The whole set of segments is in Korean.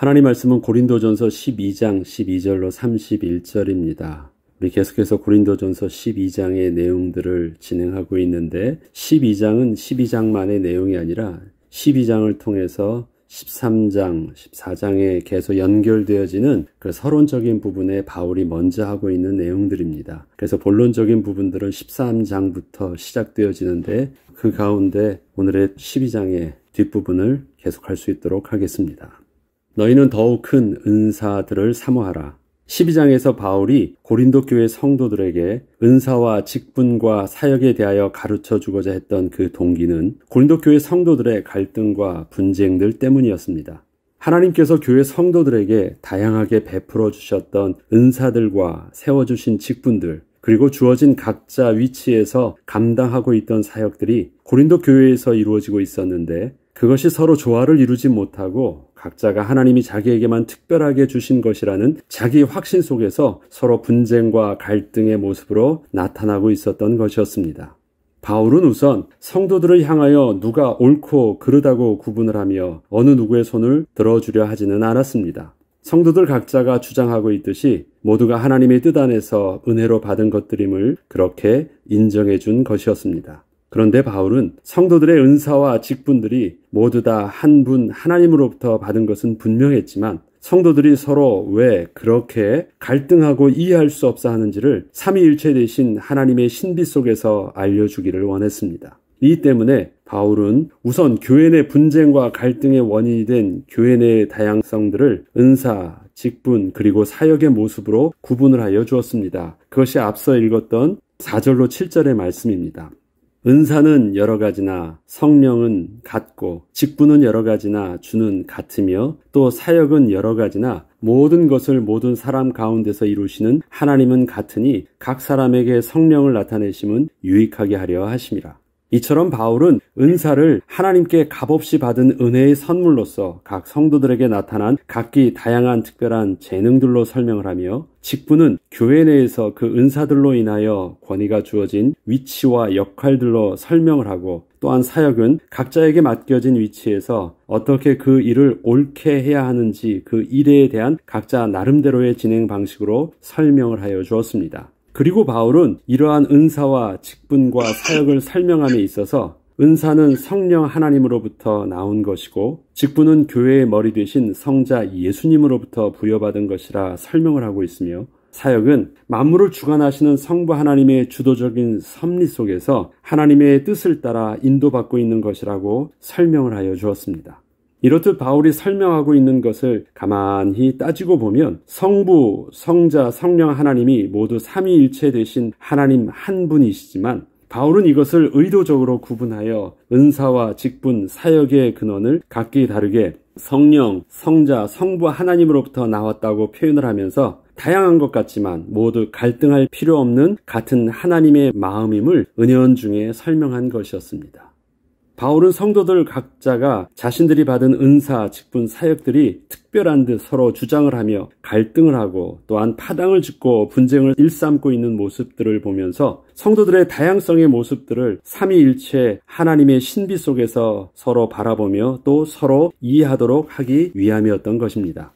하나님 말씀은 고린도전서 12장 12절로 31절입니다. 우리 계속해서 고린도전서 12장의 내용들을 진행하고 있는데 12장은 12장만의 내용이 아니라 12장을 통해서 13장, 14장에 계속 연결되어지는 그 서론적인 부분에 바울이 먼저 하고 있는 내용들입니다. 그래서 본론적인 부분들은 13장부터 시작되어지는데 그 가운데 오늘의 12장의 뒷부분을 계속할 수 있도록 하겠습니다. 너희는 더욱 큰 은사들을 사모하라. 12장에서 바울이 고린도 교회 성도들에게 은사와 직분과 사역에 대하여 가르쳐 주고자 했던 그 동기는 고린도 교회 성도들의 갈등과 분쟁들 때문이었습니다. 하나님께서 교회 성도들에게 다양하게 베풀어 주셨던 은사들과 세워주신 직분들, 그리고 주어진 각자 위치에서 감당하고 있던 사역들이 고린도 교회에서 이루어지고 있었는데 그것이 서로 조화를 이루지 못하고 각자가 하나님이 자기에게만 특별하게 주신 것이라는 자기 확신 속에서 서로 분쟁과 갈등의 모습으로 나타나고 있었던 것이었습니다. 바울은 우선 성도들을 향하여 누가 옳고 그르다고 구분을 하며 어느 누구의 손을 들어주려 하지는 않았습니다. 성도들 각자가 주장하고 있듯이 모두가 하나님의 뜻 안에서 은혜로 받은 것들임을 그렇게 인정해 준 것이었습니다. 그런데 바울은 성도들의 은사와 직분들이 모두 다 한 분 하나님으로부터 받은 것은 분명했지만 성도들이 서로 왜 그렇게 갈등하고 이해할 수 없어 하는지를 삼위일체 대신 하나님의 신비 속에서 알려주기를 원했습니다. 이 때문에 바울은 우선 교회 내 분쟁과 갈등의 원인이 된 교회 내 다양성들을 은사, 직분, 그리고 사역의 모습으로 구분을 하여 주었습니다. 그것이 앞서 읽었던 4절로 7절의 말씀입니다. 은사는 여러 가지나 성령은 같고 직분은 여러 가지나 주는 같으며 또 사역은 여러 가지나 모든 것을 모든 사람 가운데서 이루시는 하나님은 같으니 각 사람에게 성령을 나타내심은 유익하게 하려 하심이라. 이처럼 바울은 은사를 하나님께 값없이 받은 은혜의 선물로서 각 성도들에게 나타난 각기 다양한 특별한 재능들로 설명을 하며 직분은 교회 내에서 그 은사들로 인하여 권위가 주어진 위치와 역할들로 설명을 하고 또한 사역은 각자에게 맡겨진 위치에서 어떻게 그 일을 옳게 해야 하는지 그 일에 대한 각자 나름대로의 진행 방식으로 설명을 하여 주었습니다. 그리고 바울은 이러한 은사와 직분과 사역을 설명함에 있어서 은사는 성령 하나님으로부터 나온 것이고 직분은 교회의 머리 되신 성자 예수님으로부터 부여받은 것이라 설명을 하고 있으며 사역은 만물을 주관하시는 성부 하나님의 주도적인 섭리 속에서 하나님의 뜻을 따라 인도받고 있는 것이라고 설명을 하여 주었습니다. 이렇듯 바울이 설명하고 있는 것을 가만히 따지고 보면 성부, 성자, 성령 하나님이 모두 삼위일체 되신 하나님 한 분이시지만 바울은 이것을 의도적으로 구분하여 은사와 직분, 사역의 근원을 각기 다르게 성령, 성자, 성부 하나님으로부터 나왔다고 표현을 하면서 다양한 것 같지만 모두 갈등할 필요 없는 같은 하나님의 마음임을 은연 중에 설명한 것이었습니다. 바울은 성도들 각자가 자신들이 받은 은사, 직분, 사역들이 특별한 듯 서로 주장을 하며 갈등을 하고 또한 파당을 짓고 분쟁을 일삼고 있는 모습들을 보면서 성도들의 다양성의 모습들을 삼위일체 하나님의 신비 속에서 서로 바라보며 또 서로 이해하도록 하기 위함이었던 것입니다.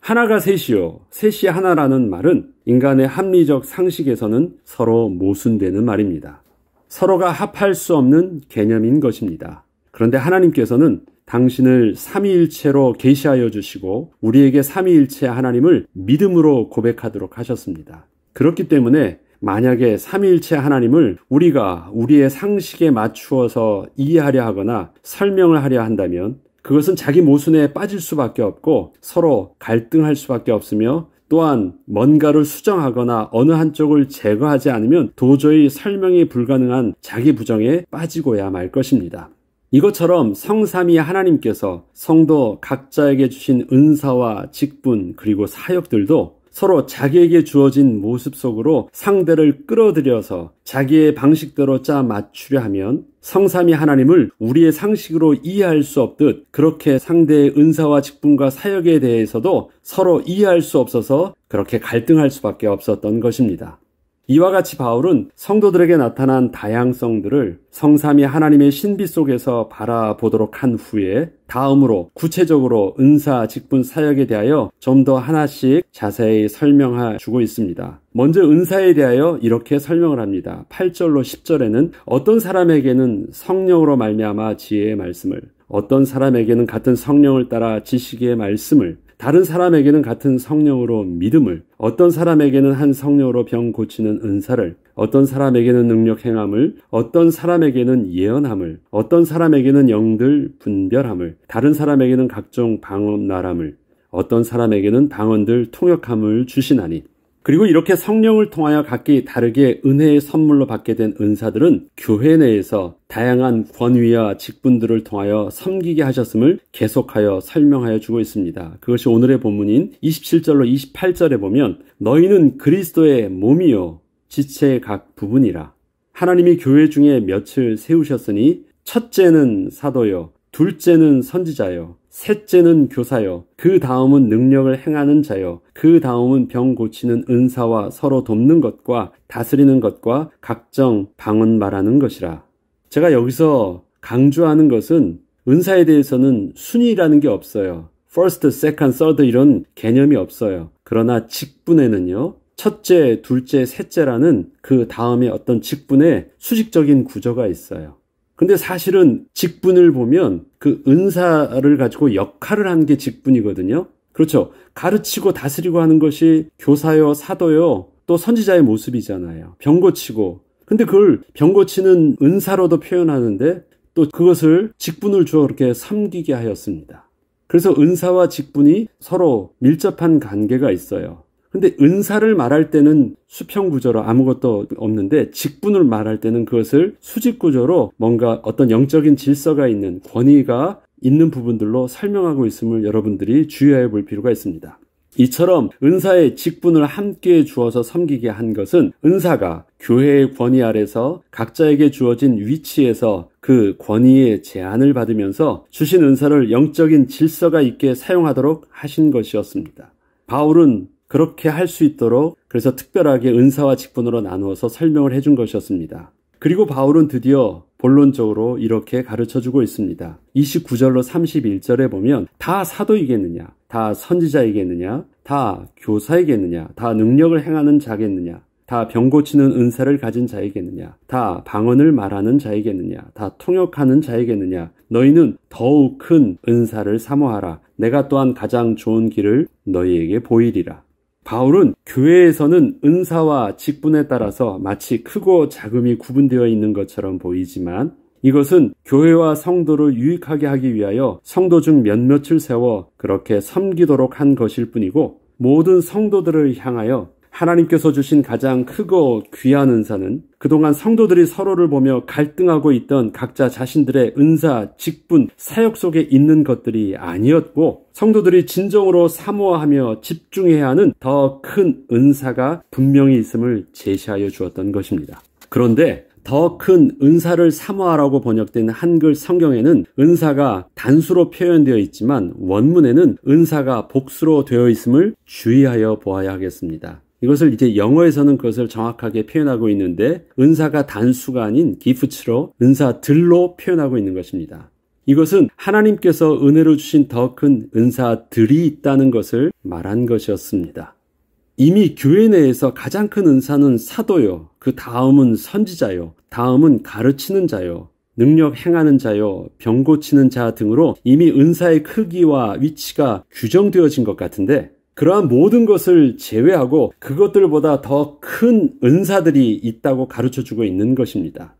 하나가 셋이요. 셋이 하나라는 말은 인간의 합리적 상식에서는 서로 모순되는 말입니다. 서로가 합할 수 없는 개념인 것입니다. 그런데 하나님께서는 당신을 삼위일체로 계시하여 주시고 우리에게 삼위일체 하나님을 믿음으로 고백하도록 하셨습니다. 그렇기 때문에 만약에 삼위일체 하나님을 우리가 우리의 상식에 맞추어서 이해하려 하거나 설명을 하려 한다면 그것은 자기 모순에 빠질 수밖에 없고 서로 갈등할 수밖에 없으며 또한 뭔가를 수정하거나 어느 한쪽을 제거하지 않으면 도저히 설명이 불가능한 자기 부정에 빠지고야 말 것입니다. 이것처럼 성삼위 하나님께서 성도 각자에게 주신 은사와 직분 그리고 사역들도 서로 자기에게 주어진 모습 속으로 상대를 끌어들여서 자기의 방식대로 짜 맞추려 하면 성삼이 하나님을 우리의 상식으로 이해할 수 없듯 그렇게 상대의 은사와 직분과 사역에 대해서도 서로 이해할 수 없어서 그렇게 갈등할 수밖에 없었던 것입니다. 이와 같이 바울은 성도들에게 나타난 다양성들을 성삼이 하나님의 신비 속에서 바라보도록 한 후에 다음으로 구체적으로 은사 직분 사역에 대하여 좀 더 하나씩 자세히 설명해 주고 있습니다. 먼저 은사에 대하여 이렇게 설명을 합니다. 8절로 10절에는 어떤 사람에게는 성령으로 말미암아 지혜의 말씀을 어떤 사람에게는 같은 성령을 따라 지식의 말씀을 다른 사람에게는 같은 성령으로 믿음을, 어떤 사람에게는 한 성령으로 병 고치는 은사를, 어떤 사람에게는 능력 행함을, 어떤 사람에게는 예언함을, 어떤 사람에게는 영들 분별함을, 다른 사람에게는 각종 방언 나람을, 어떤 사람에게는 방언들 통역함을 주시나니 그리고 이렇게 성령을 통하여 각기 다르게 은혜의 선물로 받게 된 은사들은 교회 내에서 다양한 권위와 직분들을 통하여 섬기게 하셨음을 계속하여 설명하여 주고 있습니다. 그것이 오늘의 본문인 27절로 28절에 보면 너희는 그리스도의 몸이요 지체의 각 부분이라 하나님이 교회 중에 몇을 세우셨으니 첫째는 사도요 둘째는 선지자요. 셋째는 교사요. 그 다음은 능력을 행하는 자요. 그 다음은 병 고치는 은사와 서로 돕는 것과 다스리는 것과 각정 방언 말하는 것이라. 제가 여기서 강조하는 것은 은사에 대해서는 순위라는 게 없어요. first, second, third 이런 개념이 없어요. 그러나 직분에는요. 첫째, 둘째, 셋째라는 그 다음에 어떤 직분에 수직적인 구조가 있어요. 근데 사실은 직분을 보면 그 은사를 가지고 역할을 하는 게 직분이거든요. 그렇죠. 가르치고 다스리고 하는 것이 교사요, 사도요, 또 선지자의 모습이잖아요. 병 고치고. 근데 그걸 병 고치는 은사로도 표현하는데 또 그것을 직분을 주어 그렇게 섬기게 하였습니다. 그래서 은사와 직분이 서로 밀접한 관계가 있어요. 근데 은사를 말할 때는 수평 구조로 아무것도 없는데 직분을 말할 때는 그것을 수직 구조로 뭔가 어떤 영적인 질서가 있는 권위가 있는 부분들로 설명하고 있음을 여러분들이 주의하여 볼 필요가 있습니다. 이처럼 은사의 직분을 함께 주어서 섬기게 한 것은 은사가 교회의 권위 아래서 각자에게 주어진 위치에서 그 권위의 제안을 받으면서 주신 은사를 영적인 질서가 있게 사용하도록 하신 것이었습니다. 바울은 그렇게 할 수 있도록 그래서 특별하게 은사와 직분으로 나누어서 설명을 해준 것이었습니다. 그리고 바울은 드디어 본론적으로 이렇게 가르쳐 주고 있습니다. 29절로 31절에 보면 다 사도이겠느냐, 다 선지자이겠느냐, 다 교사이겠느냐, 다 능력을 행하는 자겠느냐, 다 병고치는 은사를 가진 자이겠느냐, 다 방언을 말하는 자이겠느냐, 다 통역하는 자이겠느냐, 너희는 더욱 큰 은사를 사모하라. 내가 또한 가장 좋은 길을 너희에게 보이리라. 바울은 교회에서는 은사와 직분에 따라서 마치 크고 작음이 구분되어 있는 것처럼 보이지만 이것은 교회와 성도를 유익하게 하기 위하여 성도 중 몇몇을 세워 그렇게 섬기도록 한 것일 뿐이고 모든 성도들을 향하여 하나님께서 주신 가장 크고 귀한 은사는 그동안 성도들이 서로를 보며 갈등하고 있던 각자 자신들의 은사, 직분, 사역 속에 있는 것들이 아니었고 성도들이 진정으로 사모하며 집중해야 하는 더 큰 은사가 분명히 있음을 제시하여 주었던 것입니다. 그런데 더 큰 은사를 사모하라고 번역된 한글 성경에는 은사가 단수로 표현되어 있지만 원문에는 은사가 복수로 되어 있음을 주의하여 보아야 하겠습니다. 이것을 이제 영어에서는 그것을 정확하게 표현하고 있는데 은사가 단수가 아닌 기프츠로 은사들로 표현하고 있는 것입니다. 이것은 하나님께서 은혜로 주신 더 큰 은사들이 있다는 것을 말한 것이었습니다. 이미 교회 내에서 가장 큰 은사는 사도요, 그 다음은 선지자요, 다음은 가르치는 자요, 능력 행하는 자요, 병 고치는 자 등으로 이미 은사의 크기와 위치가 규정되어진 것 같은데 그러한 모든 것을 제외하고 그것들보다 더 큰 은사들이 있다고 가르쳐 주고 있는 것입니다.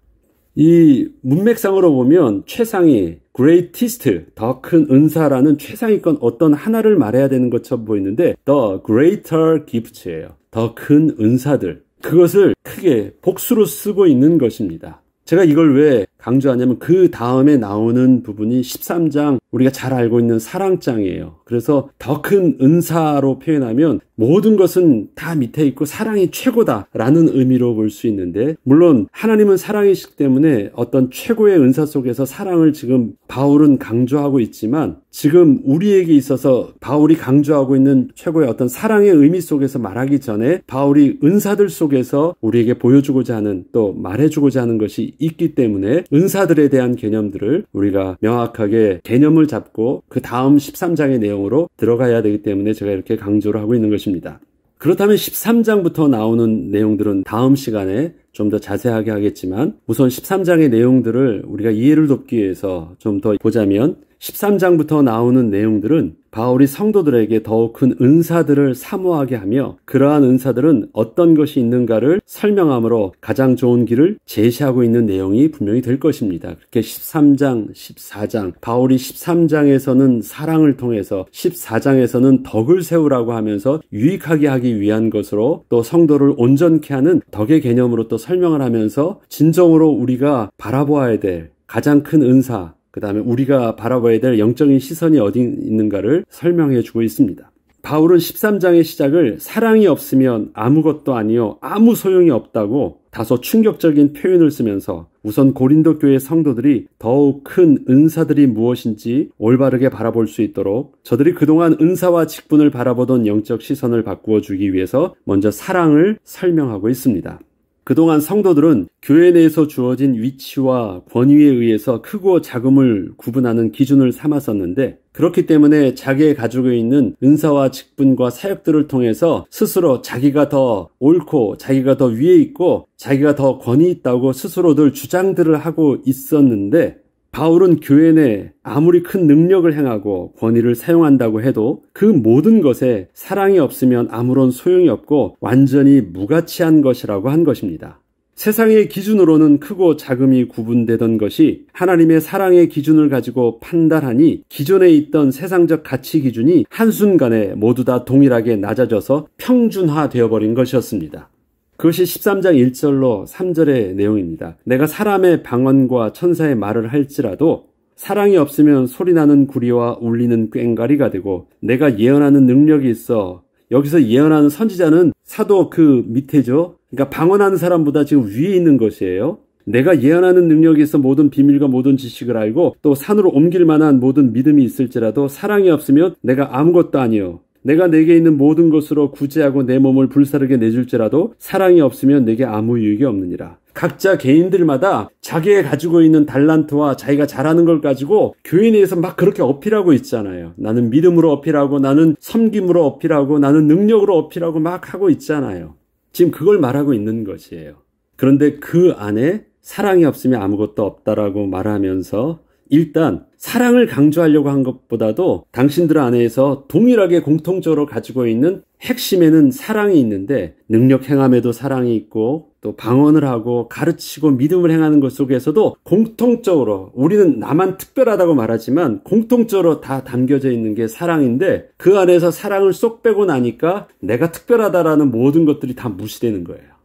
이 문맥상으로 보면 최상위, greatest, 더 큰 은사라는 최상위권 어떤 하나를 말해야 되는 것처럼 보이는데 the greater g i f t 예요더 큰 은사들. 그것을 크게 복수로 쓰고 있는 것입니다. 제가 이걸 왜 강조하냐면 그 다음에 나오는 부분이 13장 우리가 잘 알고 있는 사랑장이에요. 그래서 더 큰 은사로 표현하면 모든 것은 다 밑에 있고 사랑이 최고다라는 의미로 볼 수 있는데 물론 하나님은 사랑이시기 때문에 어떤 최고의 은사 속에서 사랑을 지금 바울은 강조하고 있지만 지금 우리에게 있어서 바울이 강조하고 있는 최고의 어떤 사랑의 의미 속에서 말하기 전에 바울이 은사들 속에서 우리에게 보여주고자 하는 또 말해주고자 하는 것이 있기 때문에 은사들에 대한 개념들을 우리가 명확하게 개념을 잡고 그 다음 13장의 내용으로 들어가야 되기 때문에 제가 이렇게 강조를 하고 있는 것입니다. 그렇다면 13장부터 나오는 내용들은 다음 시간에 좀 더 자세하게 하겠지만 우선 13장의 내용들을 우리가 이해를 돕기 위해서 좀 더 보자면 13장부터 나오는 내용들은 바울이 성도들에게 더욱 큰 은사들을 사모하게 하며 그러한 은사들은 어떤 것이 있는가를 설명함으로 가장 좋은 길을 제시하고 있는 내용이 분명히 될 것입니다. 그렇게 13장, 14장, 바울이 13장에서는 사랑을 통해서 14장에서는 덕을 세우라고 하면서 유익하게 하기 위한 것으로 또 성도를 온전케 하는 덕의 개념으로 또 설명을 하면서 진정으로 우리가 바라보아야 될 가장 큰 은사, 그 다음에 우리가 바라봐야 될 영적인 시선이 어디 있는가를 설명해 주고 있습니다. 바울은 13장의 시작을 사랑이 없으면 아무것도 아니요 아무 소용이 없다고 다소 충격적인 표현을 쓰면서 우선 고린도 교회 성도들이 더욱 큰 은사들이 무엇인지 올바르게 바라볼 수 있도록 저들이 그동안 은사와 직분을 바라보던 영적 시선을 바꾸어 주기 위해서 먼저 사랑을 설명하고 있습니다. 그동안 성도들은 교회 내에서 주어진 위치와 권위에 의해서 크고 작음을 구분하는 기준을 삼았었는데 그렇기 때문에 자기의 가지고 있는 은사와 직분과 사역들을 통해서 스스로 자기가 더 옳고 자기가 더 위에 있고 자기가 더 권위 있다고 스스로들 주장들을 하고 있었는데 바울은 교회 내 아무리 큰 능력을 행하고 권위를 사용한다고 해도 그 모든 것에 사랑이 없으면 아무런 소용이 없고 완전히 무가치한 것이라고 한 것입니다. 세상의 기준으로는 크고 작음이 구분되던 것이 하나님의 사랑의 기준을 가지고 판단하니 기존에 있던 세상적 가치 기준이 한순간에 모두 다 동일하게 낮아져서 평준화되어 버린 것이었습니다. 그것이 13장 1절로 3절의 내용입니다. 내가 사람의 방언과 천사의 말을 할지라도 사랑이 없으면 소리나는 구리와 울리는 꽹가리가 되고 내가 예언하는 능력이 있어 여기서 예언하는 선지자는 사도 그 밑에죠. 그러니까 방언하는 사람보다 지금 위에 있는 것이에요. 내가 예언하는 능력이 있어 모든 비밀과 모든 지식을 알고 또 산으로 옮길 만한 모든 믿음이 있을지라도 사랑이 없으면 내가 아무것도 아니요. 내가 내게 있는 모든 것으로 구제하고 내 몸을 불사르게 내줄지라도 사랑이 없으면 내게 아무 유익이 없느니라. 각자 개인들마다 자기가 가지고 있는 달란트와 자기가 잘하는 걸 가지고 교회 내에서 막 그렇게 어필하고 있잖아요. 나는 믿음으로 어필하고 나는 섬김으로 어필하고 나는 능력으로 어필하고 막 하고 있잖아요. 지금 그걸 말하고 있는 것이에요. 그런데 그 안에 사랑이 없으면 아무것도 없다라고 말하면서 일단 사랑을 강조하려고 한 것보다도 당신들 안에서 동일하게 공통적으로 가지고 있는 핵심에는 사랑이 있는데 능력 행함에도 사랑이 있고 또 방언을 하고 가르치고 믿음을 행하는 것 속에서도 공통적으로 우리는 나만 특별하다고 말하지만 공통적으로 다 담겨져 있는 게 사랑인데 그 안에서 사랑을 쏙 빼고 나니까 내가 특별하다라는 모든 것들이 다 무시되는 거예요.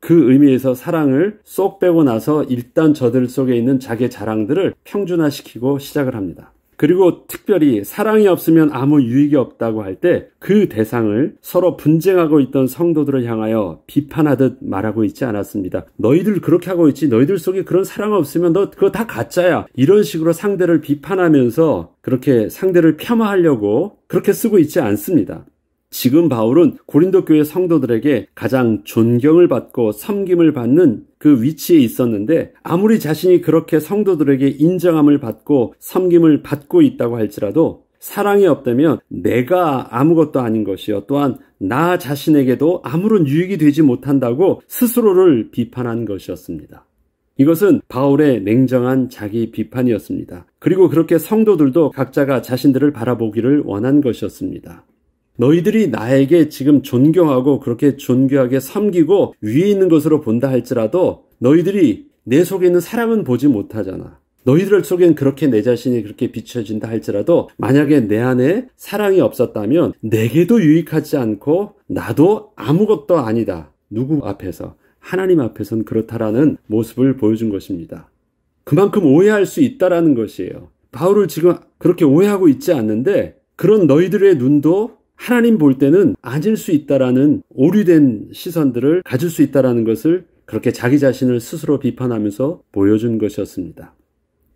그 의미에서 사랑을 쏙 빼고 나서 일단 저들 속에 있는 자기 자랑들을 평준화시키고 시작을 합니다. 그리고 특별히 사랑이 없으면 아무 유익이 없다고 할 때 그 대상을 서로 분쟁하고 있던 성도들을 향하여 비판하듯 말하고 있지 않았습니다. 너희들 그렇게 하고 있지. 너희들 속에 그런 사랑 없으면 너 그거 다 가짜야. 이런 식으로 상대를 비판하면서 그렇게 상대를 폄하하려고 그렇게 쓰고 있지 않습니다. 지금 바울은 고린도 교회 성도들에게 가장 존경을 받고 섬김을 받는 그 위치에 있었는데 아무리 자신이 그렇게 성도들에게 인정함을 받고 섬김을 받고 있다고 할지라도 사랑이 없다면 내가 아무것도 아닌 것이요. 또한 나 자신에게도 아무런 유익이 되지 못한다고 스스로를 비판한 것이었습니다. 이것은 바울의 냉정한 자기 비판이었습니다. 그리고 그렇게 성도들도 각자가 자신들을 바라보기를 원한 것이었습니다. 너희들이 나에게 지금 존경하고 그렇게 존귀하게 섬기고 위에 있는 것으로 본다 할지라도 너희들이 내 속에 있는 사람은 보지 못하잖아. 너희들 속엔 그렇게 내 자신이 그렇게 비춰진다 할지라도 만약에 내 안에 사랑이 없었다면 내게도 유익하지 않고 나도 아무것도 아니다. 누구 앞에서? 하나님 앞에선 그렇다라는 모습을 보여준 것입니다. 그만큼 오해할 수 있다라는 것이에요. 바울을 지금 그렇게 오해하고 있지 않는데 그런 너희들의 눈도 하나님 볼 때는 앉을 수 있다라는 오류된 시선들을 가질 수 있다라는 것을 그렇게 자기 자신을 스스로 비판하면서 보여준 것이었습니다.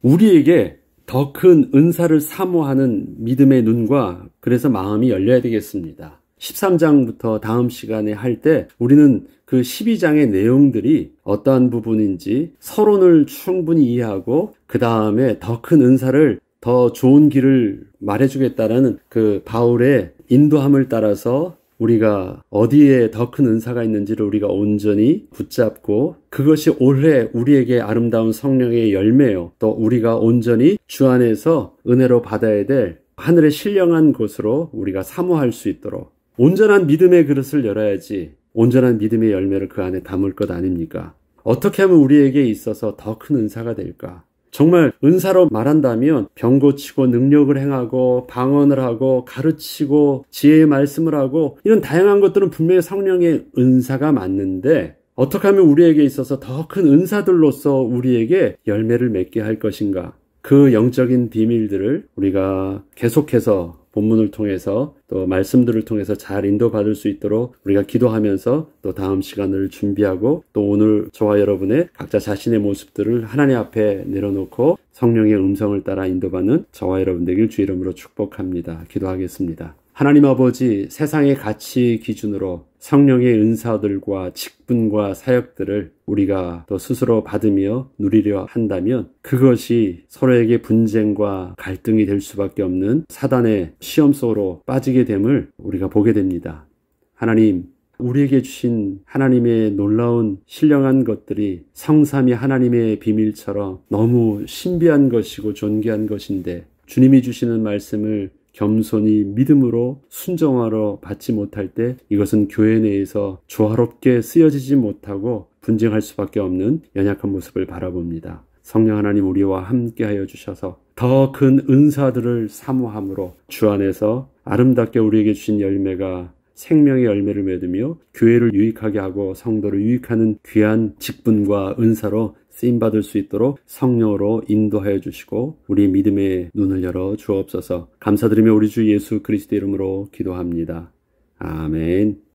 우리에게 더 큰 은사를 사모하는 믿음의 눈과 그래서 마음이 열려야 되겠습니다. 13장부터 다음 시간에 할 때 우리는 그 12장의 내용들이 어떠한 부분인지 서론을 충분히 이해하고 그 다음에 더 큰 은사를 더 좋은 길을 말해주겠다라는 그 바울의 인도함을 따라서 우리가 어디에 더 큰 은사가 있는지를 우리가 온전히 붙잡고 그것이 올해 우리에게 아름다운 성령의 열매요. 또 우리가 온전히 주 안에서 은혜로 받아야 될 하늘의 신령한 곳으로 우리가 사모할 수 있도록 온전한 믿음의 그릇을 열어야지 온전한 믿음의 열매를 그 안에 담을 것 아닙니까? 어떻게 하면 우리에게 있어서 더 큰 은사가 될까? 정말 은사로 말한다면 병고치고 능력을 행하고 방언을 하고 가르치고 지혜의 말씀을 하고 이런 다양한 것들은 분명히 성령의 은사가 맞는데 어떻게 하면 우리에게 있어서 더 큰 은사들로서 우리에게 열매를 맺게 할 것인가? 그 영적인 비밀들을 우리가 계속해서 본문을 통해서 또 말씀들을 통해서 잘 인도받을 수 있도록 우리가 기도하면서 또 다음 시간을 준비하고 또 오늘 저와 여러분의 각자 자신의 모습들을 하나님 앞에 내려놓고 성령의 음성을 따라 인도받는 저와 여러분 되길 주 이름으로 축복합니다. 기도하겠습니다. 하나님 아버지 세상의 가치 기준으로 성령의 은사들과 직분과 사역들을 우리가 더 스스로 받으며 누리려 한다면 그것이 서로에게 분쟁과 갈등이 될 수밖에 없는 사단의 시험 속으로 빠지게 됨을 우리가 보게 됩니다. 하나님, 우리에게 주신 하나님의 놀라운 신령한 것들이 성삼이 하나님의 비밀처럼 너무 신비한 것이고 존귀한 것인데 주님이 주시는 말씀을 겸손히 믿음으로 순종하러 받지 못할 때 이것은 교회 내에서 조화롭게 쓰여지지 못하고 분쟁할 수밖에 없는 연약한 모습을 바라봅니다. 성령 하나님 우리와 함께하여 주셔서 더 큰 은사들을 사모함으로 주 안에서 아름답게 우리에게 주신 열매가 생명의 열매를 맺으며 교회를 유익하게 하고 성도를 유익하는 귀한 직분과 은사로 쓰임 받을 수 있도록 성령으로 인도하여 주시고 우리 믿음의 눈을 열어 주옵소서. 감사드리며 우리 주 예수 그리스도 이름으로 기도합니다. 아멘.